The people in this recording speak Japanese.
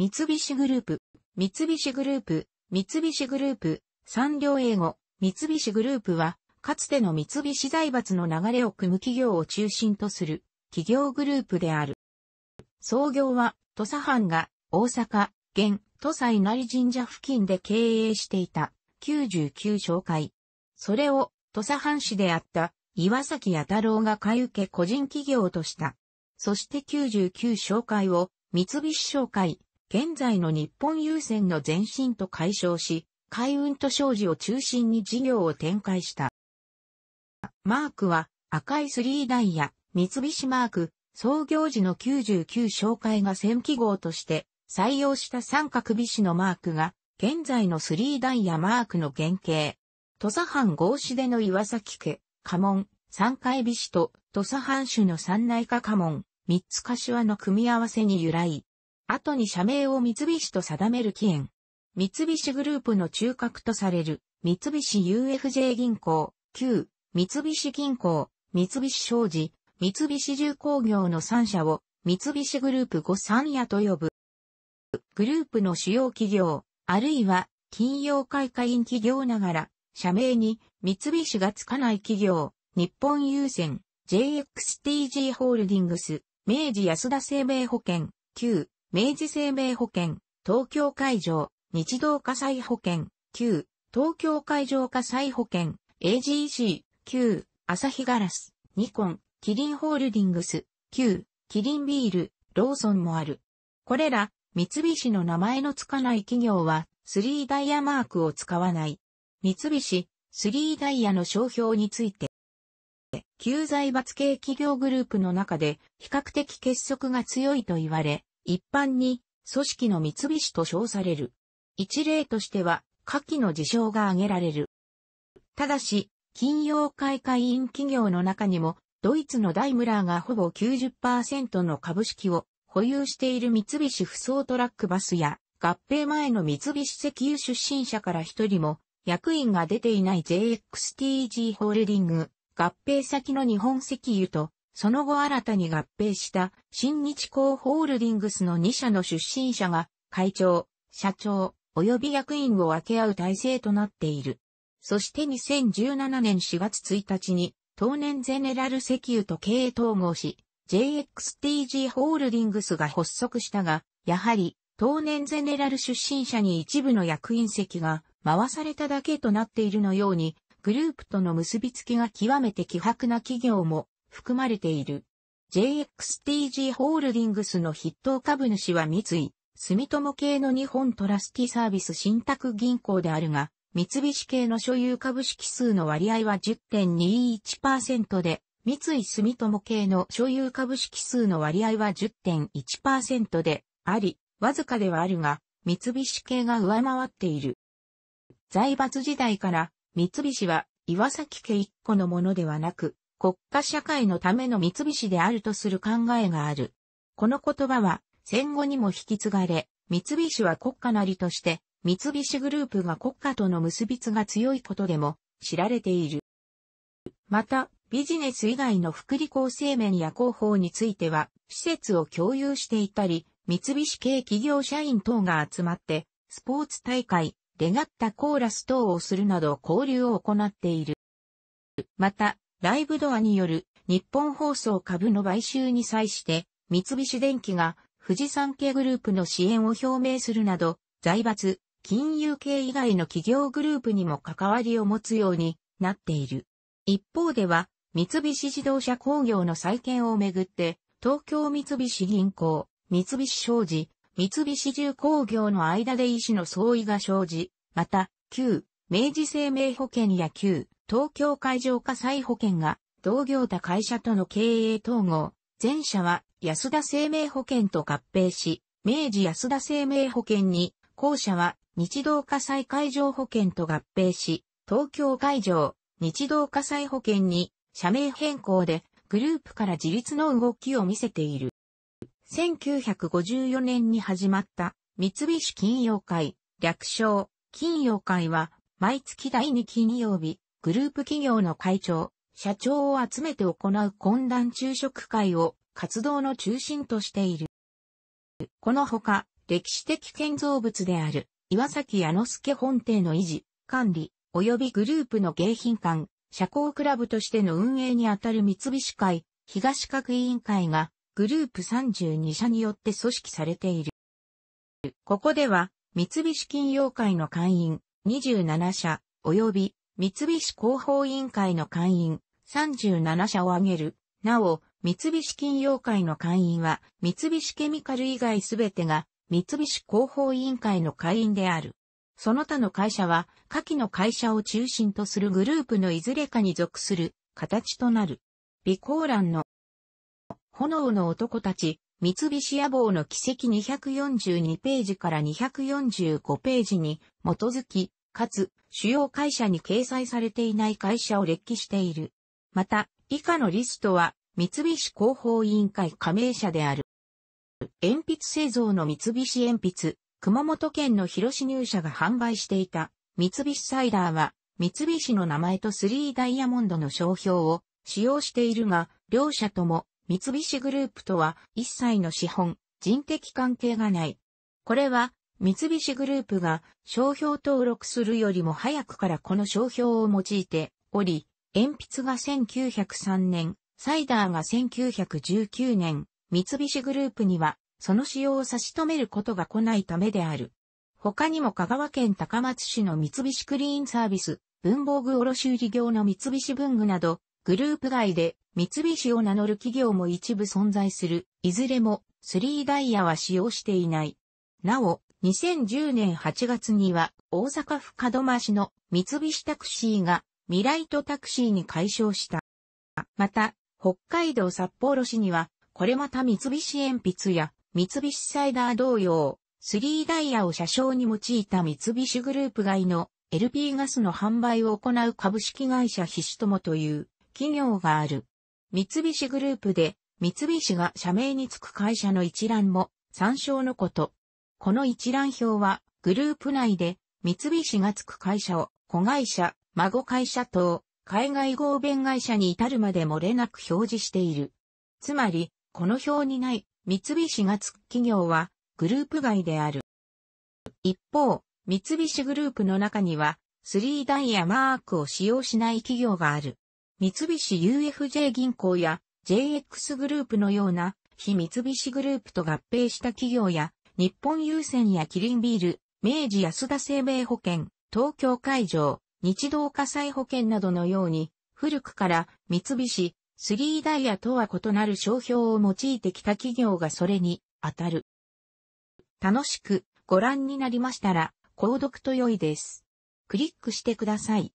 三菱グループ、三菱グループ、三菱グループ、産業英語、三菱グループは、かつての三菱財閥の流れを組む企業を中心とする企業グループである。創業は、土佐藩が大阪、現、土佐稲荷神社付近で経営していた99商会。それを土佐藩市であった岩崎弥太郎が買い受け個人企業とした。そして99商会を三菱商会、現在の日本郵船の前身と解消し、海運と商事を中心に事業を展開した。マークは赤いスリーダイヤ、三菱マーク、創業時の99商会が戦記号として採用した三角美子のマークが現在のスリーダイヤマークの原型。土佐藩合子での岩崎家、家紋、三階美子と土佐藩主の三内家家紋、三つ柏の組み合わせに由来。後に社名を三菱と定める期限。三菱グループの中核とされる、三菱 UFJ 銀行、旧、三菱銀行、三菱商事、三菱重工業の3社を、三菱グループ5三夜と呼ぶ。グループの主要企業、あるいは、金融会会員企業ながら、社名に三菱がつかない企業、日本郵船、JXTG ホールディングス、明治安田生命保険、旧、明治生命保険、東京海上、日動火災保険、旧、東京海上火災保険、a g c 旧、朝日ガラス、ニコン、キリンホールディングス、旧、キリンビール、ローソンもある。これら、三菱の名前のつかない企業は、スリーダイヤマークを使わない。三菱、スリーダイヤの商標について、旧財閥系企業グループの中で比較的結束が強いと言われ、一般に組織の三菱と称される。一例としては、下記の事象が挙げられる。ただし、金曜会会員企業の中にも、ドイツのダイムラーがほぼ90%の株式を保有している三菱不走トラックバスや、合併前の三菱石油出身者から一人も、役員が出ていない JXTG ホールディング、合併先の日本石油と、その後新たに合併した新日興ホールディングスの2社の出身者が会長、社長、及び役員を分け合う体制となっている。そして2017年4月1日に、当年ゼネラル石油と経営統合し、JXTG ホールディングスが発足したが、やはり、当年ゼネラル出身者に一部の役員席が回されただけとなっているのように、グループとの結びつきが極めて希薄な企業も含まれている。JXTG ホールディングスの筆頭株主は三井、住友系の日本トラスティサービス信託銀行であるが、三菱系の所有株式数の割合は10.21%で、三井住友系の所有株式数の割合は10.1%であり、わずかではあるが、三菱系が上回っている。財閥時代から、三菱は岩崎家一個のものではなく、国家社会のための三菱であるとする考えがある。この言葉は戦後にも引き継がれ、三菱は国家なりとして、三菱グループが国家との結びつが強いことでも知られている。また、ビジネス以外の福利厚生面や広報については、施設を共有していたり、三菱系企業社員等が集まって、スポーツ大会、レガッタコーラス等をするなど交流を行っている。また、ライブドアによる日本放送株の買収に際して、三菱電機が富士山系グループの支援を表明するなど、財閥、金融系以外の企業グループにも関わりを持つようになっている。一方では、三菱自動車工業の再建をめぐって、東京三菱銀行、三菱商事、三菱重工業の間で医師の相違が生じ、また、旧、明治生命保険や旧、東京海上火災保険が同業他会社との経営統合、前者は安田生命保険と合併し、明治安田生命保険に、後者は日動火災海上保険と合併し、東京海上、日動火災保険に社名変更でグループから自立の動きを見せている。1954年に始まった三菱金曜会、略称、金曜会は毎月第2金曜日、グループ企業の会長、社長を集めて行う懇談昼食会を活動の中心としている。このほか、歴史的建造物である岩崎矢之助本邸の維持、管理、及びグループの迎賓館、社交クラブとしての運営にあたる三菱会、東閣委員会がグループ32社によって組織されている。ここでは、三菱金融会の会員27社、及び三菱広報委員会の会員37社を挙げる。なお、三菱金融会の会員は、三菱ケミカル以外すべてが、三菱広報委員会の会員である。その他の会社は、下記の会社を中心とするグループのいずれかに属する形となる。備考欄の炎の男たち、三菱野望の奇跡242ページから245ページに基づき、かつ、主要会社に掲載されていない会社を列記している。また、以下のリストは、三菱広報委員会加盟者である。鉛筆製造の三菱鉛筆、熊本県の広市入社が販売していた三菱サイダーは、三菱の名前とスリーダイヤモンドの商標を使用しているが、両社とも三菱グループとは一切の資本、人的関係がない。これは三菱グループが商標登録するよりも早くからこの商標を用いており、鉛筆が1903年、サイダーが1919年、三菱グループにはその使用を差し止めることが来ないためである。他にも香川県高松市の三菱クリーンサービス、文房具卸売業の三菱文具など、グループ外で三菱を名乗る企業も一部存在する。いずれも3ダイヤは使用していない。なお、2010年8月には大阪府門真市の三菱タクシーが未来とタクシーに解消した。また、北海道札幌市には、これまた三菱鉛筆や三菱サイダー同様、スリーダイヤを車掌に用いた三菱グループ外の LP ガスの販売を行う株式会社必死友という企業がある。三菱グループで三菱が社名につく会社の一覧も参照のこと。この一覧表は、グループ内で、三菱がつく会社を、子会社、孫会社等、海外合弁会社に至るまで漏れなく表示している。つまり、この表にない、三菱がつく企業は、グループ外である。一方、三菱グループの中には、スリーダイヤマークを使用しない企業がある。三菱 UFJ 銀行や JX グループのような非三菱グループと合併した企業や日本郵船やキリンビール、明治安田生命保険、東京海上、日動火災保険などのように、古くから三菱、スリーダイヤとは異なる商標を用いてきた企業がそれに当たる。楽しくご覧になりましたら、購読と良いです。クリックしてください。